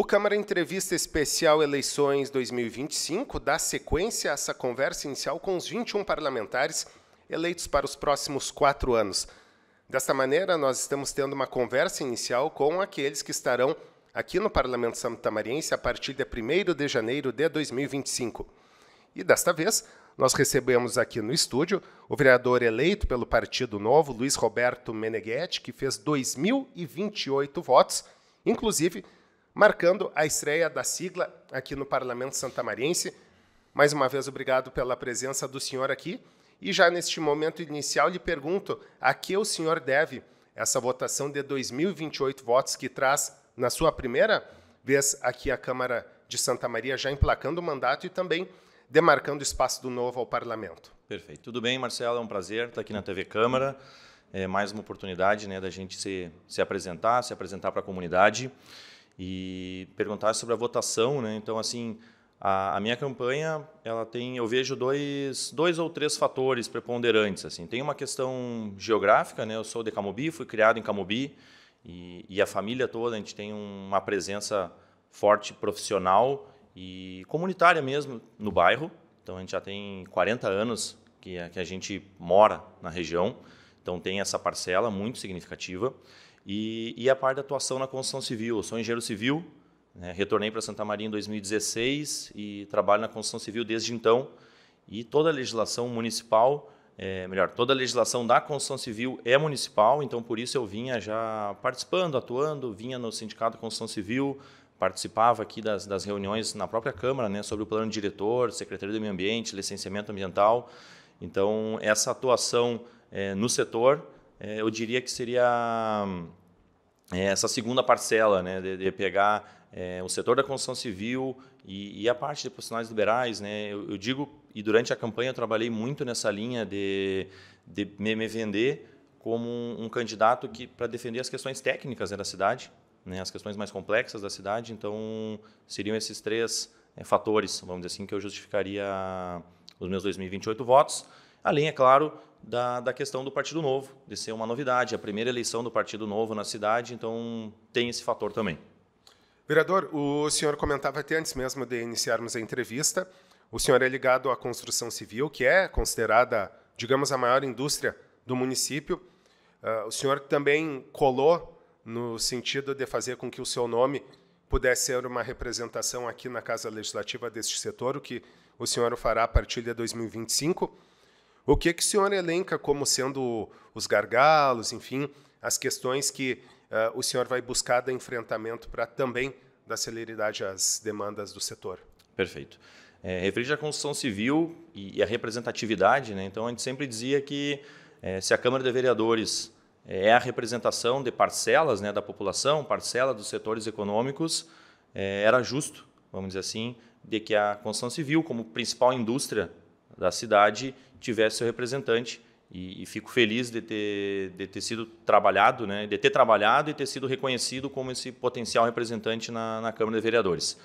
O Câmara Entrevista Especial Eleições 2025 dá sequência a essa conversa inicial com os 21 parlamentares eleitos para os próximos quatro anos. Desta maneira, nós estamos tendo uma conversa inicial com aqueles que estarão aqui no Parlamento Santamariense a partir de 1 de janeiro de 2025. E desta vez, nós recebemos aqui no estúdio o vereador eleito pelo Partido Novo, Luiz Roberto Meneghetti, que fez 2.028 votos, inclusive marcando a estreia da sigla aqui no Parlamento Santamariense. Mais uma vez, obrigado pela presença do senhor aqui. E já neste momento inicial, lhe pergunto a que o senhor deve essa votação de 2028 votos que traz, na sua primeira vez aqui, a Câmara de Santa Maria já emplacando o mandato e também demarcando espaço do novo ao parlamento. Perfeito. Tudo bem, Marcelo? É um prazer estar aqui na TV Câmara. É mais uma oportunidade né, da gente se, se apresentar, se apresentar para a comunidade e perguntar sobre a votação, né? Então, assim, a, a, minha campanha, ela tem, eu vejo dois, dois ou três fatores preponderantes, assim. Tem uma questão geográfica, né? Eu sou de Camobi, fui criado em Camobi e, e a família toda, a gente tem uma presença forte profissional e comunitária mesmo no bairro. Então, a gente já tem 40 anos que a, que a gente mora na região, então tem essa parcela muito significativa. E, e a parte da atuação na construção civil. Eu sou engenheiro civil, né? retornei para Santa Maria em 2016 e trabalho na construção civil desde então. E toda a legislação municipal, é, melhor, toda a legislação da construção civil é municipal, então por isso eu vinha já participando, atuando, vinha no Sindicato da Construção Civil, participava aqui das, das reuniões na própria Câmara né, sobre o plano diretor, Secretaria do Meio Ambiente, licenciamento ambiental. Então, essa atuação é, no setor é, eu diria que seria é, essa segunda parcela, né, de, de pegar é, o setor da construção civil e, e, a parte de profissionais liberais. Né, eu, eu, digo, e durante a campanha eu trabalhei muito nessa linha de, de me, me vender como um, um candidato que para defender as questões técnicas né, da cidade, né, as questões mais complexas da cidade. Então, seriam esses três é, fatores, vamos dizer assim, que eu justificaria os meus 2028 votos. Além, é claro, da, da questão do Partido Novo, de ser uma novidade, a primeira eleição do Partido Novo na cidade, então tem esse fator também. Vereador, o senhor comentava até antes mesmo de iniciarmos a entrevista, o senhor é ligado à construção civil, que é considerada, digamos, a maior indústria do município. Uh, o senhor também colou no sentido de fazer com que o seu nome pudesse ser uma representação aqui na Casa Legislativa deste setor, o que o senhor fará a partir de 2025. O que, que o senhor elenca como sendo os gargalos, enfim, as questões que uh, o senhor vai buscar de enfrentamento para também dar celeridade às demandas do setor? Perfeito. É, referente à construção civil e, e à representatividade, né? então a gente sempre dizia que é, se a Câmara de Vereadores é, é a representação de parcelas né, da população, parcela dos setores econômicos, é, era justo, vamos dizer assim, de que a construção civil, como principal indústria da cidade tivesse seu representante. E, e, fico feliz de ter, de ter sido trabalhado, né, de ter trabalhado e ter sido reconhecido como esse potencial representante na, na Câmara de Vereadores.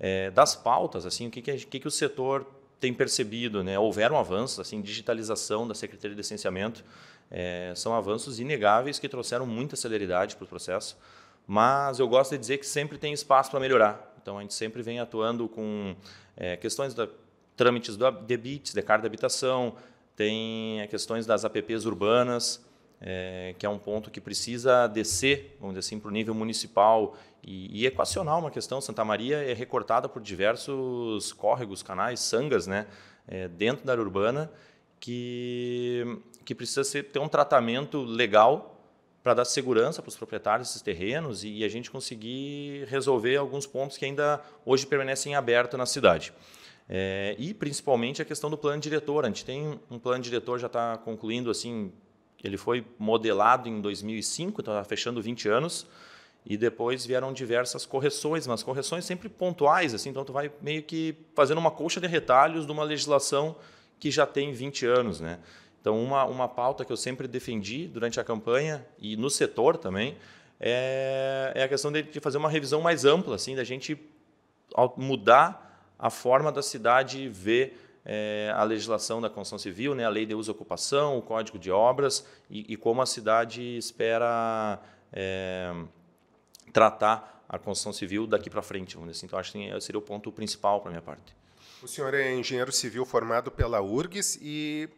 É, das pautas, assim, o que, que, que, que o setor tem percebido, né? Houveram avanços, assim, digitalização da Secretaria de Licenciamento, é, são avanços inegáveis que trouxeram muita celeridade para o processo, mas eu gosto de dizer que sempre tem espaço para melhorar. Então, a gente sempre vem atuando com é, questões da trâmites do de carga de Habitação, tem questões das APPs urbanas, é, que é um ponto que precisa descer, vamos dizer assim, para o nível municipal e, e, equacionar uma questão. Santa Maria é recortada por diversos córregos, canais, sangas, né, é, dentro da área urbana, que, que precisa ser, ter um tratamento legal para dar segurança para os proprietários desses terrenos e, e a gente conseguir resolver alguns pontos que ainda hoje permanecem abertos na cidade. É, e principalmente a questão do plano diretor. A gente tem um plano diretor já está concluindo assim, ele foi modelado em 2005, então está fechando 20 anos. E depois vieram diversas correções, mas correções sempre pontuais, assim, então tu vai meio que fazendo uma colcha de retalhos de uma legislação que já tem 20 anos, né? Então, uma, uma pauta que eu sempre defendi durante a campanha e no setor também é, é a questão de, de, fazer uma revisão mais ampla, assim, da gente mudar a forma da cidade ver é, a legislação da construção civil, né, a lei de uso e ocupação, o código de obras e, e como a cidade espera é, tratar a construção civil daqui para frente. Vamos dizer assim. Então, acho que seria o ponto principal para a minha parte. O senhor é engenheiro civil formado pela URGS e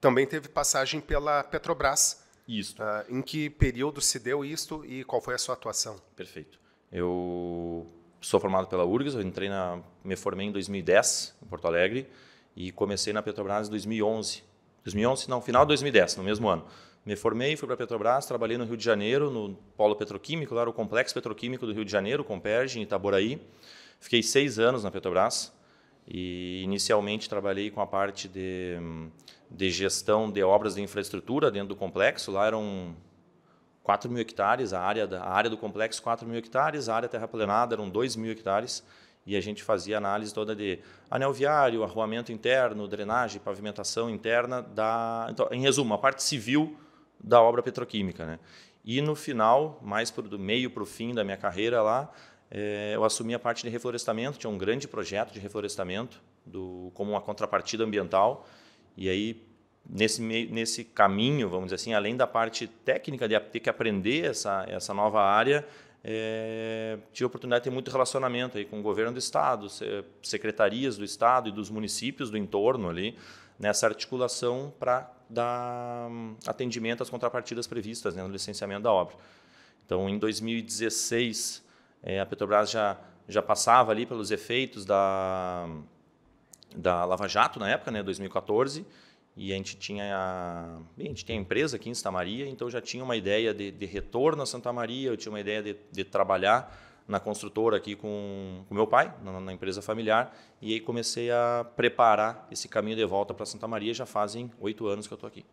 também teve passagem pela Petrobras. Isso. Ah, em que período se deu isto e qual foi a sua atuação? Perfeito. Eu sou formado pela URGS, eu entrei na, me formei em 2010 em Porto Alegre e comecei na Petrobras em 2011. 2011, não, final de 2010, no mesmo ano. Me formei, fui para a Petrobras, trabalhei no Rio de Janeiro, no polo petroquímico, lá era o Complexo Petroquímico do Rio de Janeiro, Comperj, e Itaboraí. Fiquei seis anos na Petrobras e inicialmente trabalhei com a parte de, de gestão de obras de infraestrutura dentro do complexo. Lá eram 4 mil hectares, a área, da, a área do complexo 4 mil hectares, a área terraplenada eram 2 mil hectares, e a gente fazia análise toda de anel viário, arruamento interno, drenagem, pavimentação interna, da, então, em resumo, a parte civil da obra petroquímica. Né? E no final, mais pro, do meio para o fim da minha carreira lá, é, eu assumi a parte de reflorestamento, tinha um grande projeto de reflorestamento do, como uma contrapartida ambiental, e aí nesse, nesse caminho, vamos dizer assim, além da parte técnica de ter que aprender essa, essa nova área, é, tive a oportunidade de ter muito relacionamento aí com o governo do estado, secretarias do estado e dos municípios do entorno ali, nessa articulação para dar hum, atendimento às contrapartidas previstas né, no licenciamento da obra. Então, em 2016, é, eh, a Petrobras já, já passava ali pelos efeitos da, hum, da Lava Jato, na época, né, 2014, e a gente tinha a, bem, a gente tinha a empresa aqui em Santa Maria, então já tinha uma ideia de, de retorno a Santa Maria, eu tinha uma ideia de, de trabalhar na construtora aqui com o meu pai, na, na, empresa familiar, e aí comecei a preparar esse caminho de volta para Santa Maria, já fazem oito anos que eu estou aqui.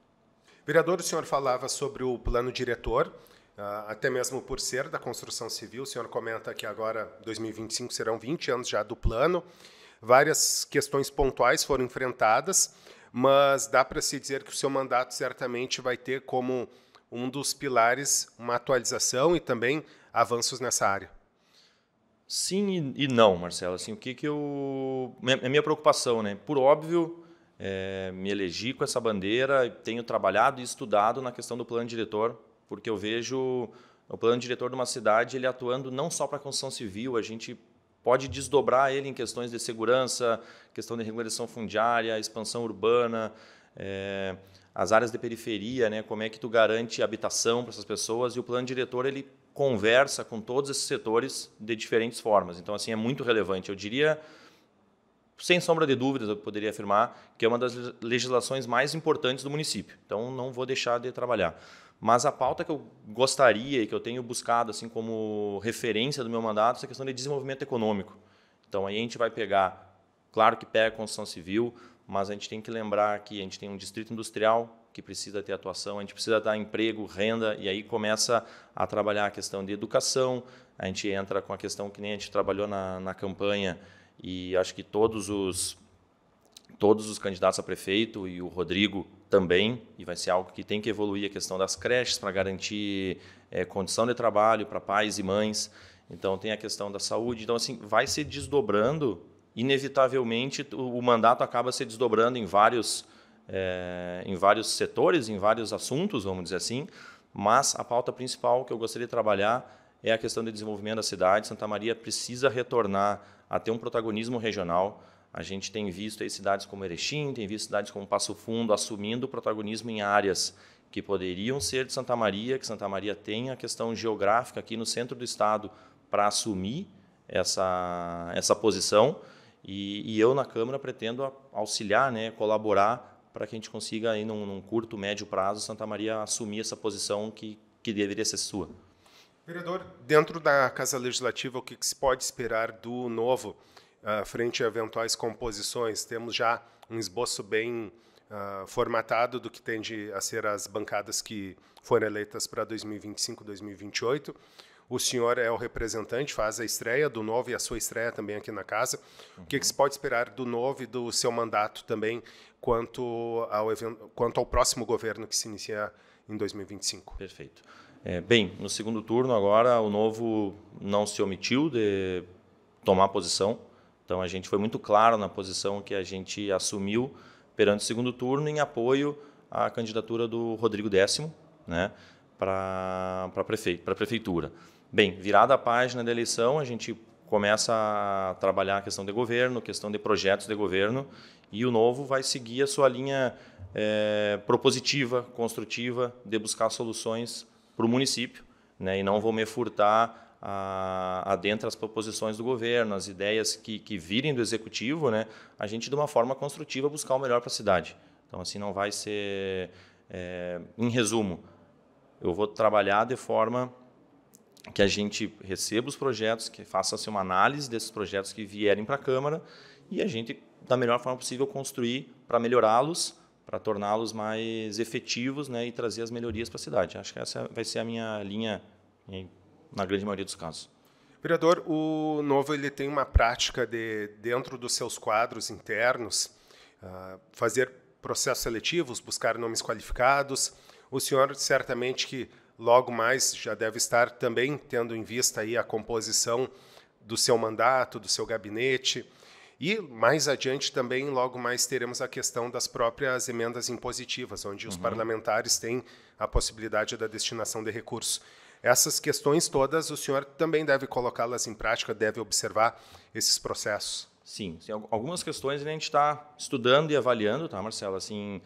Vereador, o senhor falava sobre o plano diretor, ah, até mesmo por ser da construção civil, o senhor comenta que agora, 2025, serão 20 anos já do plano, várias questões pontuais foram enfrentadas, mas dá para se dizer que o seu mandato certamente vai ter como um dos pilares uma atualização e também avanços nessa área. Sim e não, Marcelo. Assim, o que que eu é minha preocupação, né? Por óbvio, é, me elegi com essa bandeira, tenho trabalhado e estudado na questão do plano diretor, porque eu vejo o plano diretor de uma cidade ele atuando não só para a construção civil, a gente pode desdobrar ele em questões de segurança, questão de regulação fundiária, expansão urbana, é, as áreas de periferia, né? Como é que tu garante habitação para essas pessoas? E o plano diretor ele conversa com todos esses setores de diferentes formas. Então assim é muito relevante. Eu diria sem sombra de dúvidas, eu poderia afirmar que é uma das legislações mais importantes do município. Então, não vou deixar de trabalhar. Mas a pauta que eu gostaria e que eu tenho buscado assim como referência do meu mandato é a questão de desenvolvimento econômico. Então aí a gente vai pegar, claro que pega a construção civil, mas a gente tem que lembrar que a gente tem um distrito industrial que precisa ter atuação, a gente precisa dar emprego, renda, e aí começa a trabalhar a questão de educação, a gente entra com a questão que nem a gente trabalhou na, na campanha, e acho que todos os todos os candidatos a prefeito e o Rodrigo também, e vai ser algo que tem que evoluir a questão das creches para garantir é, condição de trabalho para pais e mães. Então tem a questão da saúde. Então assim, vai se desdobrando inevitavelmente o mandato acaba se desdobrando em vários é, em vários setores, em vários assuntos, vamos dizer assim. Mas a pauta principal que eu gostaria de trabalhar é a questão do desenvolvimento da cidade. Santa Maria precisa retornar a ter um protagonismo regional. A gente tem visto aí cidades como Erechim, tem visto cidades como Passo Fundo assumindo protagonismo em áreas que poderiam ser de Santa Maria, que Santa Maria tem a questão geográfica aqui no centro do estado para assumir essa, essa posição. E, e, eu, na Câmara, pretendo auxiliar, né, colaborar para que a gente consiga, aí, num, num, curto, médio prazo, Santa Maria assumir essa posição que, que deveria ser sua. Vereador, dentro da Casa Legislativa, o que, que se pode esperar do novo uh, frente a eventuais composições, temos já um esboço bem uh, formatado do que tende a ser as bancadas que foram eleitas para 2025, 2028. O senhor é o representante, faz a estreia do novo e a sua estreia também aqui na casa. Uhum. O que, é que, se pode esperar do novo e do seu mandato também quanto ao, quanto ao próximo governo que se inicia em 2025? Perfeito. É, bem, no segundo turno agora o novo não se omitiu de tomar posição. Então a gente foi muito claro na posição que a gente assumiu perante o segundo turno em apoio à candidatura do Rodrigo Décimo, né, para para prefeito, para prefeitura. Bem, virada a página da eleição, a gente começa a trabalhar a questão de governo, questão de projetos de governo, e o novo vai seguir a sua linha é, propositiva, construtiva, de buscar soluções para o município, né? E não vou me furtar a, adentra as proposições do governo, as ideias que, que virem do executivo, né, a gente, de uma forma construtiva, buscar o melhor para a cidade. Então, assim, não vai ser. É, em resumo, eu vou trabalhar de forma que a gente receba os projetos, que faça-se uma análise desses projetos que vierem para a Câmara e a gente, da melhor forma possível, construir para melhorá-los, para torná-los mais efetivos né, e trazer as melhorias para a cidade. Acho que essa vai ser a minha linha, na grande maioria dos casos. Vereador, o Novo ele tem uma prática de, dentro dos seus quadros internos, uh, fazer processos seletivos, buscar nomes qualificados. O senhor certamente que logo mais já deve estar também tendo em vista aí a composição do seu mandato, do seu gabinete. E mais adiante também, logo mais, teremos a questão das próprias emendas impositivas, onde uhum. os parlamentares têm a possibilidade da destinação de recursos. Essas questões todas, o senhor também deve colocá-las em prática, deve observar esses processos. Sim, sim algumas questões a gente está estudando e avaliando, tá, Marcelo? Assim,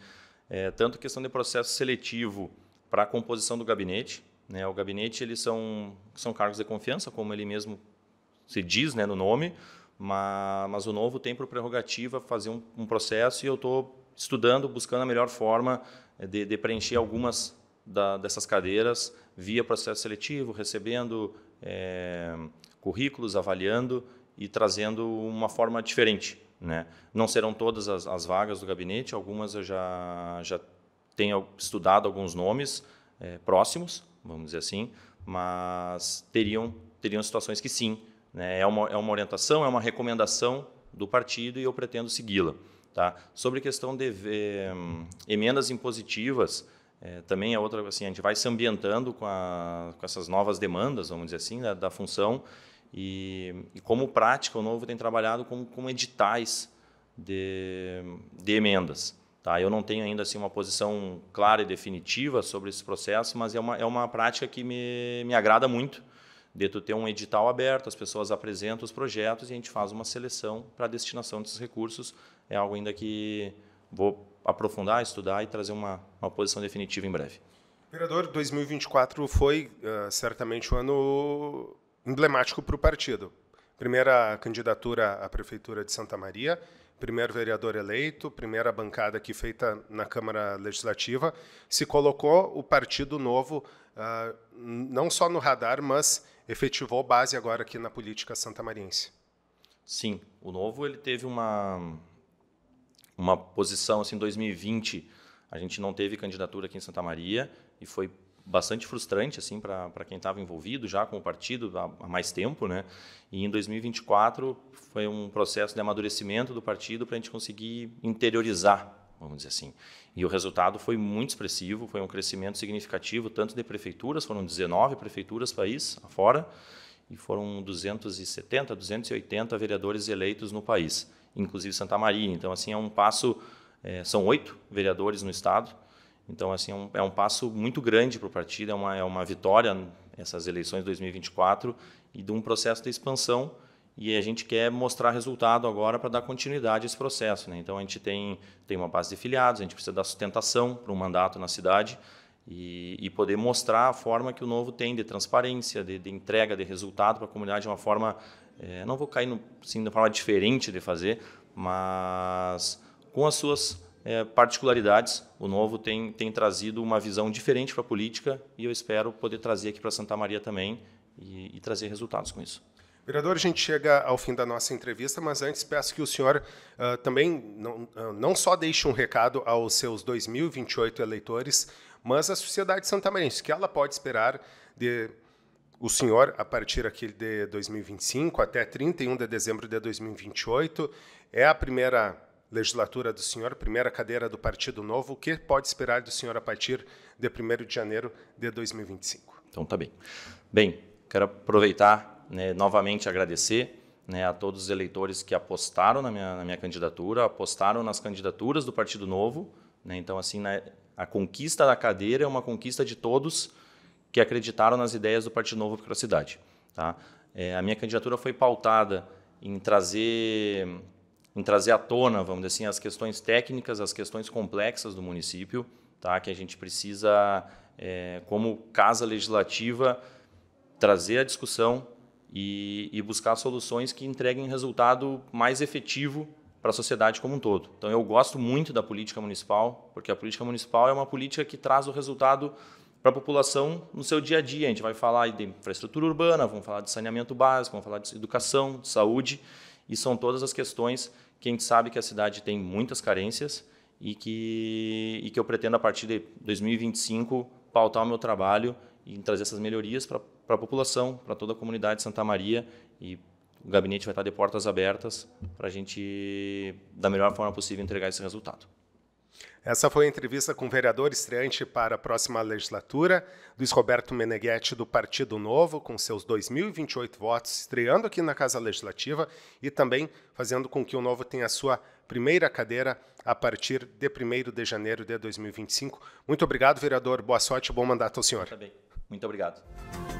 é, tanto questão de processo seletivo para a composição do gabinete, né? O gabinete eles são são cargos de confiança, como ele mesmo se diz, né, no nome. Mas, mas o novo tem por prerrogativa fazer um, um processo e eu estou estudando, buscando a melhor forma é, de, de preencher algumas da, dessas cadeiras via processo seletivo, recebendo é, currículos, avaliando e trazendo uma forma diferente. Né? Não serão todas as, as, vagas do gabinete, algumas eu já, já tenho estudado alguns nomes é, próximos, vamos dizer assim, mas teriam, teriam situações que sim. Né? É, uma, é uma orientação, é uma recomendação do partido e eu pretendo segui-la. Tá? Sobre questão de eh, emendas impositivas, é, também é outra, assim, a gente vai se ambientando com, a, com essas novas demandas, vamos dizer assim, da, né, da função. E, e, como prática, o Novo tem trabalhado com, com editais de, de emendas. Tá? Eu não tenho ainda assim, uma posição clara e definitiva sobre esse processo, mas é uma, é uma prática que me, me agrada muito, de tu ter um edital aberto, as pessoas apresentam os projetos e a gente faz uma seleção para a destinação desses recursos. É algo ainda que vou aprofundar, estudar e trazer uma, uma posição definitiva em breve. Vereador, 2024 foi uh, certamente um ano emblemático para o partido. Primeira candidatura à Prefeitura de Santa Maria, primeiro vereador eleito, primeira bancada aqui feita na Câmara Legislativa. Se colocou o Partido Novo uh, não só no radar, mas efetivou base agora aqui na política santamariense. Sim, o Novo ele teve uma uma posição assim, em 2020 a gente não teve candidatura aqui em Santa Maria e foi bastante frustrante assim para quem estava envolvido já com o partido há, há, mais tempo, né? E em 2024 foi um processo de amadurecimento do partido para a gente conseguir interiorizar, vamos dizer assim. E o resultado foi muito expressivo, foi um crescimento significativo tanto de prefeituras, foram 19 prefeituras país afora e foram 270, 280 vereadores eleitos no país inclusive Santa Maria. Então, assim, é um passo. É, são oito vereadores no estado. Então, assim, é um, é um passo muito grande para o partido, é uma, é uma vitória essas eleições de 2024 e de um processo de expansão. E a gente quer mostrar resultado agora para dar continuidade a esse processo. Né? Então, a gente tem, tem uma base de filiados, a gente precisa dar sustentação para um mandato na cidade. E, e, poder mostrar a forma que o novo tem de transparência, de, de entrega de resultado para a comunidade de uma forma, é, não vou cair no, assim, de uma forma diferente de fazer, mas com as suas é, particularidades, o novo tem, tem trazido uma visão diferente para a política e eu espero poder trazer aqui para Santa Maria também e, e trazer resultados com isso. Vereador, a gente chega ao fim da nossa entrevista, mas antes peço que o senhor uh, também não, ah, não só deixe um recado aos seus 2028 eleitores, mas a sociedade santamarense, que ela pode esperar de o senhor, a partir aqui de 2025 até 31 de dezembro de 2028, é a primeira legislatura do senhor, primeira cadeira do Partido Novo. O que pode esperar do senhor a partir de 1 de janeiro de 2025? Então, tá bem. Bem, quero aproveitar né, novamente agradecer né, a todos os eleitores que apostaram na minha, na minha candidatura, apostaram nas candidaturas do Partido Novo. Né, então, assim, na, né, a conquista da cadeira é uma conquista de todos que acreditaram nas ideias do Partido Novo para a cidade. Tá? É, a minha candidatura foi pautada em trazer, em trazer à tona, vamos dizer assim, as questões técnicas, as questões complexas do município, tá? que a gente precisa, é, como casa legislativa, trazer a discussão e, e buscar soluções que entreguem resultado mais efetivo para a sociedade como um todo. Então eu gosto muito da política municipal, porque a política municipal é uma política que traz o resultado para a população no seu dia a dia. A gente vai falar de infraestrutura urbana, vamos falar de saneamento básico, vamos falar de educação, de saúde, e são todas as questões que a gente sabe que a cidade tem muitas carências e que, e que eu pretendo, a partir de 2025, pautar o meu trabalho e trazer essas melhorias para a população, para toda a comunidade de Santa Maria e o gabinete vai estar de portas abertas para a gente, da melhor forma possível, entregar esse resultado. Essa foi a entrevista com o vereador estreante para a próxima legislatura, Luiz Roberto Meneghetti, do Partido Novo, com seus 2.028 votos, estreando aqui na Casa Legislativa e também fazendo com que o Novo tenha a sua primeira cadeira a partir de 1 de janeiro de 2025. Muito obrigado, vereador. Boa sorte, bom mandato ao senhor. Tá bem. Muito obrigado.